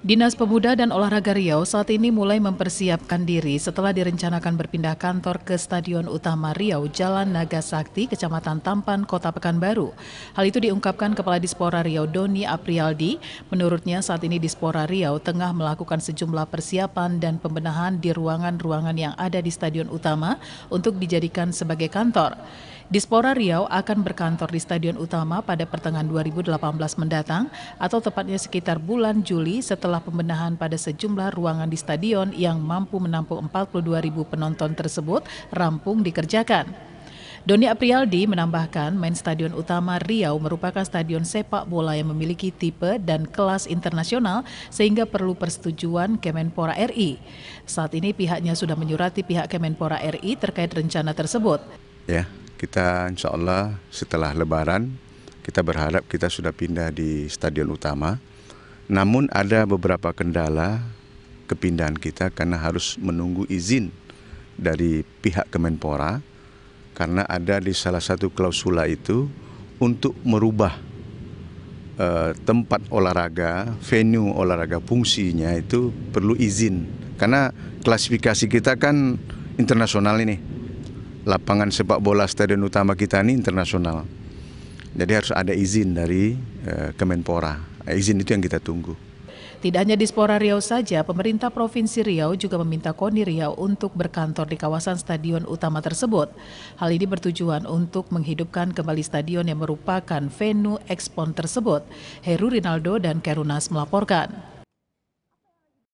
Dinas Pemuda dan Olahraga Riau saat ini mulai mempersiapkan diri setelah direncanakan berpindah kantor ke Stadion Utama Riau, Jalan Naga Sakti, Kecamatan Tampan, Kota Pekanbaru. Hal itu diungkapkan Kepala Dispora Riau Doni Aprialdi. Menurutnya saat ini Dispora Riau tengah melakukan sejumlah persiapan dan pembenahan di ruangan-ruangan yang ada di Stadion Utama untuk dijadikan sebagai kantor. Dispora Riau akan berkantor di Stadion Utama pada pertengahan 2018 mendatang atau tepatnya sekitar bulan Juli setelah pembenahan pada sejumlah ruangan di stadion yang mampu menampung 42 ribu penonton tersebut rampung dikerjakan. Doni Aprialdi menambahkan, main stadion utama Riau merupakan stadion sepak bola yang memiliki tipe dan kelas internasional sehingga perlu persetujuan Kemenpora RI. Saat ini pihaknya sudah menyurati pihak Kemenpora RI terkait rencana tersebut. Ya, kita insya Allah setelah lebaran kita berharap kita sudah pindah di stadion utama. Namun ada beberapa kendala kepindahan kita karena harus menunggu izin dari pihak Kemenpora karena ada di salah satu klausula itu untuk merubah eh, tempat olahraga, venue olahraga fungsinya itu perlu izin karena klasifikasi kita kan internasional ini lapangan sepak bola stadion utama kita ini internasional. Jadi harus ada izin dari eh, Kemenpora. Eh, izin itu yang kita tunggu. Tidak hanya di Spora Riau saja, pemerintah Provinsi Riau juga meminta KONI Riau untuk berkantor di kawasan stadion utama tersebut. Hal ini bertujuan untuk menghidupkan kembali stadion yang merupakan venue ekspon tersebut. Heru Rinaldo dan Kerunas melaporkan.